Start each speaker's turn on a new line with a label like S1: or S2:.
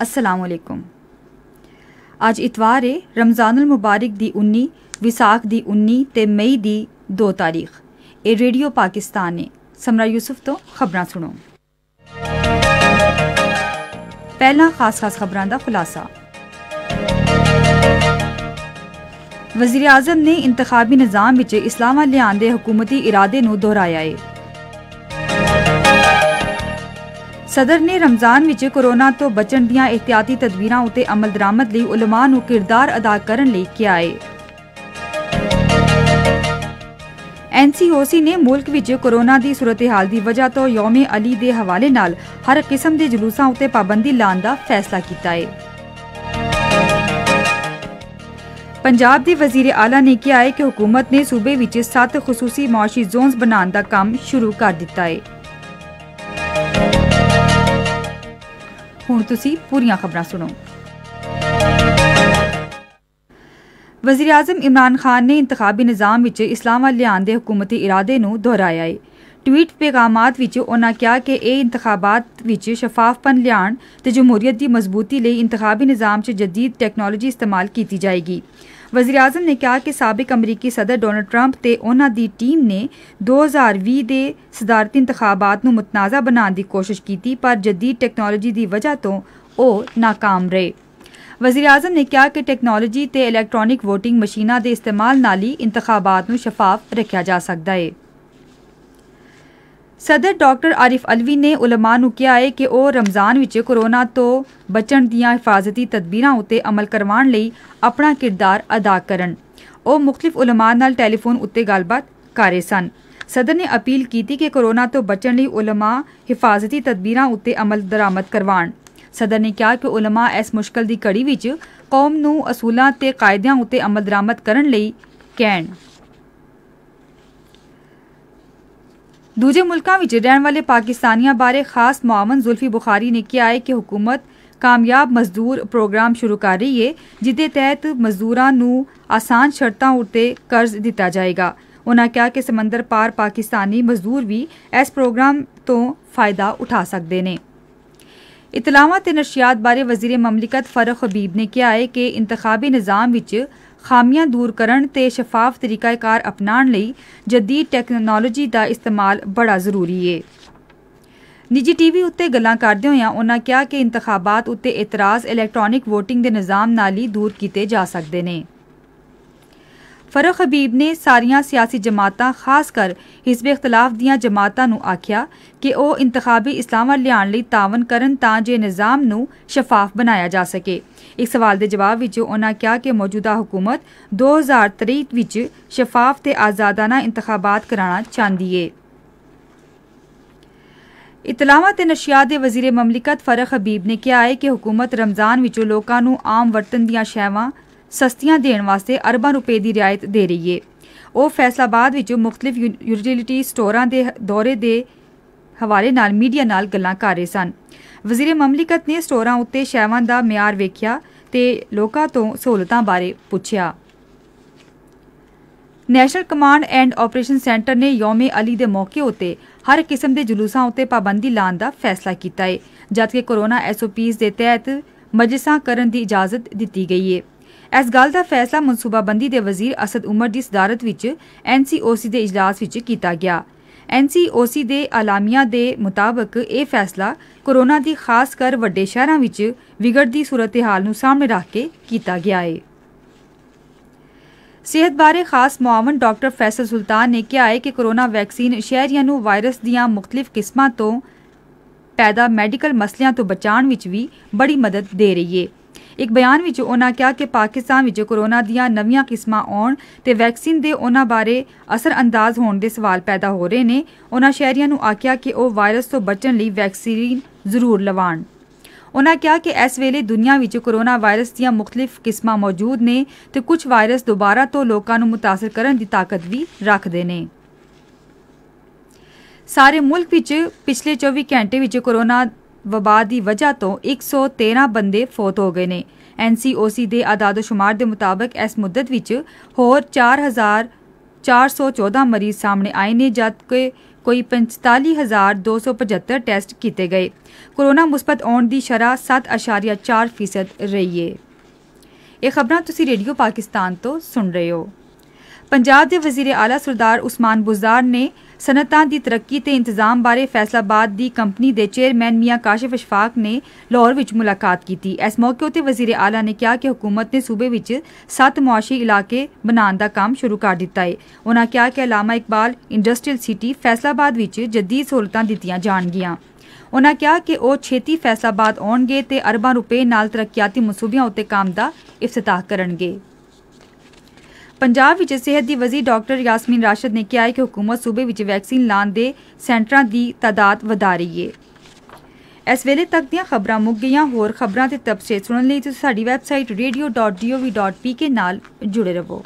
S1: असलकुम आज इतवार है रमज़ान मुबारक दी उन्नी विसाख दी उन्नी ते मई दी दो तारीख ए रेडियो पाकिस्तान ने समरा यूसुफ तो खबर सुनो पहला खास खास खबर का खुलासा वजीर आजम ने इंतबी निजाम इस्लामा लिया ਲਿਆਉਣ ਦੇ ਹਕੂਮਤੀ ਇਰਾਦੇ ਸਦਰ ਨੇ ਰਮਜ਼ਾਨ ਵਿੱਚ ਕੋਰੋਨਾ ਤੋਂ ਬਚਣ ਦੀਆਂ ਇhtiyati ਤਦਬੀਰਾਂ ਉਤੇ ਅਮਲ ਦਰਾਮਦ ਲਈ ਉਲਮਾ ਨੂੰ ਕਿਰਦਾਰ ਅਦਾ ਕਰਨ ਲਈ ਕਿਹਾ ਹੈ। ਐਨਸੀਓਸੀ ਨੇ ਮੁਲਕ ਵਿੱਚ ਕੋਰੋਨਾ ਦੀ ਸੂਰਤ-ਹਾਲ ਦੀ ਵਜ੍ਹਾ ਤੋਂ ਯੋਮੇ ਅਲੀ ਦੇ ਹਵਾਲੇ ਨਾਲ ਹਰ ਕਿਸਮ ਦੇ ਜਲੂਸਾਂ ਉਤੇ ਪਾਬੰਦੀ ਲਾਉਣ ਦਾ ਫੈਸਲਾ ਕੀਤਾ ਹੈ। ਪੰਜਾਬ ਦੇ ਵਜ਼ੀਰ ਆਲਾ ਨੇ ਕਿਹਾ ਹੈ ਕਿ ਹਕੂਮਤ ਨੇ ਸੂਬੇ ਵਿੱਚ 7 ਖਸੂਸੀ ਮਾਸ਼ੀ ਜ਼ੋਨਸ ਬਣਾਉਣ ਦਾ ਕੰਮ ਸ਼ੁਰੂ ਕਰ ਦਿੱਤਾ ਹੈ। ਹੁਣ ਤੁਸੀਂ ਪੂਰੀਆਂ ਖਬਰਾਂ ਸੁਣੋ ਵਜ਼ੀਰ ਆਜ਼ਮ ਇਮਰਾਨ ਖਾਨ ਨੇ ਇੰਤਖਾਬੀ ਨਿਜ਼ਾਮ ਵਿੱਚ ਇਸਲਾਮ ਲਿਆਉਣ ਦੇ ਹਕੂਮਤੀ ਇਰਾਦੇ ਨੂੰ ਦੁਹਰਾਇਆ ਹੈ ਟਵੀਟ ਪੈਗਾਮਾਂ ਵਿੱਚ ਉਹਨਾਂ ਕਿਹਾ ਕਿ ਇਹ ਇੰਤਖਾਬਾਤ ਵਿੱਚ ਸ਼ਫਾਫਪਨ ਲਿਆਉਣ ਤੇ ਜਮਹੂਰੀਅਤ ਦੀ ਮਜ਼ਬੂਤੀ ਲਈ ਇੰਤਖਾਬੀ ਨਿਜ਼ਾਮ 'ਚ ਜਦੀਦ ਟੈਕਨੋਲੋਜੀ ਇਸਤੇਮਾਲ ਕੀਤੀ ਜਾਏਗੀ ਵਜ਼ੀਰ ਆਜ਼ਮ ਨੇ ਕਿਹਾ ਕਿ ਸਾਬਕ ਅਮਰੀਕੀ ਸਦਰ ਡੋਨਲਡ ਟਰੰਪ ਤੇ ਉਹਨਾਂ ਦੀ ਟੀਮ ਨੇ 2020 ਦੇ ਸਦਾਰਤੀ ਇੰਤਖਾਬਾਤ ਨੂੰ ਮਤਨਾਜ਼ਾ ਬਣਾਉਣ ਦੀ ਕੋਸ਼ਿਸ਼ ਕੀਤੀ ਪਰ ਜਦੀਦ ਟੈਕਨੋਲੋਜੀ ਦੀ ਵਜ੍ਹਾ ਤੋਂ ਉਹ ناکਾਮ ਰਹੇ ਵਜ਼ੀਰ ਆਜ਼ਮ ਨੇ ਕਿਹਾ ਕਿ ਟੈਕਨੋਲੋਜੀ ਤੇ ਇਲੈਕਟ੍ਰੋਨਿਕ VOTING ਮਸ਼ੀਨਾਂ ਦੇ ਇਸਤੇਮਾਲ ਨਾਲ ਹੀ ਇੰਤਖਾਬਾਤ ਨੂੰ ਸ਼ਫਾਫ ਰੱਖਿਆ ਜਾ ਸਕਦਾ ਹੈ ਸਦਰ ਡਾਕਟਰ ਆਰਿਫ ਅਲਵੀ ਨੇ ਉਲਮਾ ਨੂੰ ਕਿਹਾ ਹੈ ਕਿ ਉਹ ਰਮਜ਼ਾਨ ਵਿੱਚ ਕੋਰੋਨਾ ਤੋਂ ਬਚਣ ਦੀਆਂ ਹਿਫਾਜ਼ਤੀ ਤਦਬੀਰਾਂ ਉਤੇ ਅਮਲ ਕਰਵਾਉਣ ਲਈ ਆਪਣਾ ਕਿਰਦਾਰ ਅਦਾ ਕਰਨ ਉਹ ਮੁxtਲਿਫ ਉਲਮਾ ਨਾਲ ਟੈਲੀਫੋਨ ਉੱਤੇ ਗੱਲਬਾਤ ਕਰ ਰਹੇ ਸਨ ਸਦਰ ਨੇ ਅਪੀਲ ਕੀਤੀ ਕਿ ਕੋਰੋਨਾ ਤੋਂ ਬਚਣ ਲਈ ਉਲਮਾ ਹਿਫਾਜ਼ਤੀ ਤਦਬੀਰਾਂ ਉੱਤੇ ਅਮਲ ਦਰਾਮਦ ਕਰਵਾਉਣ ਸਦਰ ਨੇ ਕਿਹਾ ਕਿ ਉਲਮਾ ਇਸ ਮੁਸ਼ਕਲ ਦੀ ਕੜੀ ਵਿੱਚ ਕੌਮ ਨੂੰ ਅਸੂਲਾਂ ਤੇ ਕਾਇਦਿਆਂ ਉੱਤੇ ਅਮਲ ਦਰਾਮਦ ਕਰਨ ਲਈ ਕਹਿਣ दूजे मुल्क रहने वाले पाकिस्तानियों बारे खास मुआवन जुल्फी बुखारी ने किया है कि हुकूमत कामयाब मजदूर प्रोग्राम शुरू कर रही है जिदे तहत मजदूर आसान शर्त उत्ते कर्ज दिता जाएगा उन्होंने कहा कि समंदर पार पाकिस्तानी मजदूर भी इस प्रोग्राम तो फायदा उठा सकते हैं इतलाव नशियात बारे वजीर ममलिकत फरुख हबीब ने कहा है कि इंतबी निज़ाम ਖਾਮੀਆਂ ਦੂਰ ਕਰਨ ਤੇ ਸ਼ਫਾਫ ਤਰੀਕਾਕਾਰ ਅਪਣਾਉਣ ਲਈ ਜਦੀਦ ਟੈਕਨੋਲੋਜੀ ਦਾ ਇਸਤੇਮਾਲ ਬੜਾ ਜ਼ਰੂਰੀ ਹੈ ਨਿੱਜੀ ਟੀਵੀ ਉੱਤੇ ਗੱਲਾਂ ਕਰਦੇ ਹੋਇਆਂ ਉਹਨਾਂ ਕਿਹਾ ਕਿ ਇੰਤਖਾਬਾਤ ਉੱਤੇ ਇਤਰਾਜ਼ ਇਲੈਕਟ੍ਰੋਨਿਕ ਵੋਟਿੰਗ ਦੇ ਨਿਜ਼ਾਮ ਨਾਲ ਹੀ ਦੂਰ ਕੀਤੇ ਜਾ ਸਕਦੇ ਨੇ फरुख हबीब ने सारिया सियासी जमात खासकर हिस्ब इख्तलाफ दिया जमात आख्या कि वह इंतबी इस्लामा लिया तावन करन निज़ाम शफाफ बनाया जा सके एक सवाल के जवाब उन्होंने कहा कि मौजूदा हुकूमत दो हज़ार तेईस शफाफ त आजादाना इंतबात कराना चाहती है इतलावा नशियात के वजीर ममलिकत फरख हबीब ने कहा है कि हुकूमत रमज़ान लोगों आम वर्तन दियाँ शेवं ਸਸਤੀਆਂ ਦੇਣ ਵਾਸਤੇ ਅਰਬਾਂ ਰੁਪਏ ਦੀ ਰਿਆਇਤ ਦੇ ਰਹੀ ਏ ਉਹ ਫੈਸਲਾਬਾਦ ਵਿੱਚ ਮੁxtਲਿਫ ਯੂਟਿਲਿਟੀ ਸਟੋਰਾਂ ਦੇ ਦੌਰੇ ਦੇ ਹਵਾਲੇ ਨਾਲ ਮੀਡੀਆ ਨਾਲ ਗੱਲਾਂ ਕਰ ਰਹੇ ਸਨ ਵਜ਼ੀਰ ਮਮਲਿਕਤ ਨੇ ਸਟੋਰਾਂ ਉੱਤੇ ਸ਼ੈਵਾਂ ਦਾ ਮਿਆਰ ਵੇਖਿਆ ਤੇ ਲੋਕਾਂ ਤੋਂ ਸਹੂਲਤਾਂ ਬਾਰੇ ਪੁੱਛਿਆ national command and operation centre ਨੇ ਯੌਮੇ ਅਲੀ ਦੇ ਮੌਕੇ ਉਤੇ ਹਰ ਕਿਸਮ ਦੇ ਜਲੂਸਾਂ ਉਤੇ ਪਾਬੰਦੀ ਲਾਉਣ ਦਾ ਫੈਸਲਾ ਕੀਤਾ ਹੈ ਜਦਕਿ ਕੋਰੋਨਾ ਐਸਓਪੀਜ਼ ਦੇ ਤਹਿਤ ਮਜਲਸਾਂ ਕਰਨ ਦੀ ਇਜਾਜ਼ਤ ਦਿੱਤੀ ਗਈ ਹੈ ਇਸ ਗੱਲ ਦਾ ਫੈਸਲਾ ਮਨਸੂਬਾਬੰਦੀ ਦੇ ਵਜ਼ੀਰ ਅਸਦ ਉਮਰ ਦੀ ਸਦਾਰਤ ਵਿੱਚ ਐਨਸੀਓਸੀ ਦੇ اجلاس ਵਿੱਚ ਕੀਤਾ ਗਿਆ ਐਨਸੀਓਸੀ ਦੇ ਆਲਾਮੀਆਂ ਦੇ ਮੁਤਾਬਕ ਇਹ ਫੈਸਲਾ ਕੋਰੋਨਾ ਦੀ ਖਾਸ ਕਰ ਵੱਡੇ ਸ਼ਹਿਰਾਂ ਵਿੱਚ ਵਿਗੜਦੀ ਸੂਰਤ-ਏ-ਹਾਲ ਨੂੰ ਸਾਹਮਣੇ ਰੱਖ ਕੇ ਕੀਤਾ ਗਿਆ ਹੈ ਸਿਹਤ ਬਾਰੇ ਖਾਸ ਮੁਆਵਨ ਡਾਕਟਰ ਫੈਸਲ ਸੁਲਤਾਨ ਨੇ ਕਿਹਾ ਹੈ ਕਿ ਕੋਰੋਨਾ ਵੈਕਸੀਨ ਸ਼ਹਿਰੀਆਂ ਨੂੰ ਵਾਇਰਸ ਦੀਆਂ ਮੁxtਲਿਫ ਕਿਸਮਾਂ ਤੋਂ ਪੈਦਾ ਮੈਡੀਕਲ ਮਸਲਿਆਂ ਤੋਂ ਬਚਾਉਣ ਵਿੱਚ ਵੀ ਬੜੀ ਮਦਦ ਦੇ ਰਹੀ ਹੈ ਇੱਕ ਬਿਆਨ ਵਿੱਚ ਉਹਨਾਂ ਕਿਹਾ ਕਿ ਪਾਕਿਸਤਾਨ ਵਿੱਚ ਕੋਰੋਨਾ ਦੀਆਂ ਨਵੀਆਂ ਕਿਸਮਾਂ ਆਉਣ ਤੇ ਵੈਕਸੀਨ ਦੇ ਉਹਨਾਂ ਬਾਰੇ ਅਸਰ ਅੰਦਾਜ਼ ਹੋਣ ਦੇ ਸਵਾਲ ਪੈਦਾ ਹੋ ਰਹੇ ਨੇ ਉਹਨਾਂ ਸ਼ਹਿਰੀਆਂ ਨੂੰ ਆਖਿਆ ਕਿ ਉਹ ਵਾਇਰਸ ਤੋਂ ਬਚਣ ਲਈ ਵੈਕਸੀਨ ਜ਼ਰੂਰ ਲਵਾਣ ਉਹਨਾਂ ਕਿਹਾ ਕਿ ਇਸ ਵੇਲੇ ਦੁਨੀਆ ਵਿੱਚ ਕੋਰੋਨਾ ਵਾਇਰਸ ਦੀਆਂ ਮੁxtਲਿਫ ਕਿਸਮਾਂ ਮੌਜੂਦ ਨੇ ਤੇ ਕੁਝ ਵਾਇਰਸ ਦੁਬਾਰਾ ਤੋਂ ਲੋਕਾਂ ਨੂੰ ਮੁਤਾਸਰ ਕਰਨ ਦੀ ਤਾਕਤ ਵੀ ਰੱਖਦੇ ਨੇ ਸਾਰੇ ਮੁਲਕ ਵਿੱਚ ਪਿਛਲੇ 24 ਘੰਟੇ ਵਿੱਚ ਕੋਰੋਨਾ ਵਬਾਦ ਦੀ ਵਜ੍ਹਾ ਤੋਂ 113 ਬੰਦੇ ਫੋਤ ਹੋ ਗਏ ਨੇ ਐਨਸੀਓਸੀ ਦੇ ਆਦਾਦੋ-ਸ਼ੁਮਾਰ ਦੇ ਮੁਤਾਬਕ ਇਸ ਮੁੱਦਤ ਵਿੱਚ ਹੋਰ 4414 ਮਰੀਜ਼ ਸਾਹਮਣੇ ਆਏ ਨੇ ਜਦਕਿ ਕੋਈ 45275 ਟੈਸਟ ਕੀਤੇ ਗਏ ਕੋਰੋਨਾ ਮੁਸਬਤ ਆਉਣ ਦੀ ਸ਼ਰ੍ਹਾ 7.4% ਰਹੀ ਹੈ ਇਹ ਖਬਰਾਂ ਤੁਸੀਂ ਰੇਡੀਓ ਪਾਕਿਸਤਾਨ ਤੋਂ ਸੁਣ ਰਹੇ ਹੋ ਪੰਜਾਬ ਦੇ ਵਜ਼ੀਰ ਆਲਾ ਸਰਦਾਰ ਉਸਮਾਨ ਬੁਜ਼ਾਰ ਨੇ ਸਨਤਾਂ ਦੀ ਤਰੱਕੀ ਤੇ ਇੰਤਜ਼ਾਮ ਬਾਰੇ ਫੈਸਲਾਬਾਦ ਦੀ ਕੰਪਨੀ ਦੇ ਚੇਅਰਮੈਨ ਮੀਆਂ ਕਾਸ਼ਿਫ ਅਸ਼ਫਾਕ ਨੇ ਲਾਹੌਰ ਵਿੱਚ ਮੁਲਾਕਾਤ ਕੀਤੀ ਇਸ ਮੌਕੇ ਉਤੇ ਵਜ਼ੀਰ ਆਲਾ ਨੇ ਕਿਹਾ ਕਿ ਹਕੂਮਤ ਨੇ ਸੂਬੇ ਵਿੱਚ ਸੱਤ ਮੌਸ਼ੀ ਇਲਾਕੇ ਬਣਾਉਣ ਦਾ ਕੰਮ ਸ਼ੁਰੂ ਕਰ ਦਿੱਤਾ ਹੈ ਉਹਨਾਂ ਕਿਹਾ ਕਿ ਅਲਾਮਾ ਇਕਬਾਲ ਇੰਡਸਟਰੀਅਲ ਸਿਟੀ ਫੈਸਲਾਬਾਦ ਵਿੱਚ ਜੱਦੀ ਸਹੂਲਤਾਂ ਦਿੱਤੀਆਂ ਜਾਣਗੀਆਂ ਉਹਨਾਂ ਕਿਹਾ ਕਿ ਉਹ ਛੇਤੀ ਫੈਸਲਾਬਾਦ ਆਉਣਗੇ ਤੇ ਅਰਬਾਂ ਰੁਪਏ ਨਾਲ ਤਰੱਕੀਆਤੀ ਮਸੂਬਿਆਂ ਉਤੇ ਕੰਮ ਦਾ ਇਫਤਤਾਹ ਕਰਨਗੇ ਪੰਜਾਬ ਵਿੱਚ ਸਿਹਤ ਦੀ ਵਜ਼ੀਰ ਡਾਕਟਰ ਯਾਸਮੀਨ ਰਾਸ਼ਦ ਨੇ ਕਿਹਾ ਹੈ ਕਿ ਹਕੂਮਤ ਸੂਬੇ ਵਿੱਚ ਵੈਕਸੀਨ ਲਾਣ ਦੇ ਸੈਂਟਰਾਂ ਦੀ ਤਾਦਾਦ ਵਧਾ ਰਹੀ ਹੈ ਇਸ ਵੇਲੇ ਤੱਕ ਦੀਆਂ ਖਬਰਾਂ ਮੁੱਕ ਗਈਆਂ ਹੋਰ ਖਬਰਾਂ ਤੇ ਤਬਸੇ ਸੁਣਨ ਲਈ ਤੁਸੀਂ ਸਾਡੀ ਵੈਬਸਾਈਟ radio.gov.pk ਨਾਲ ਜੁੜੇ ਰਹੋ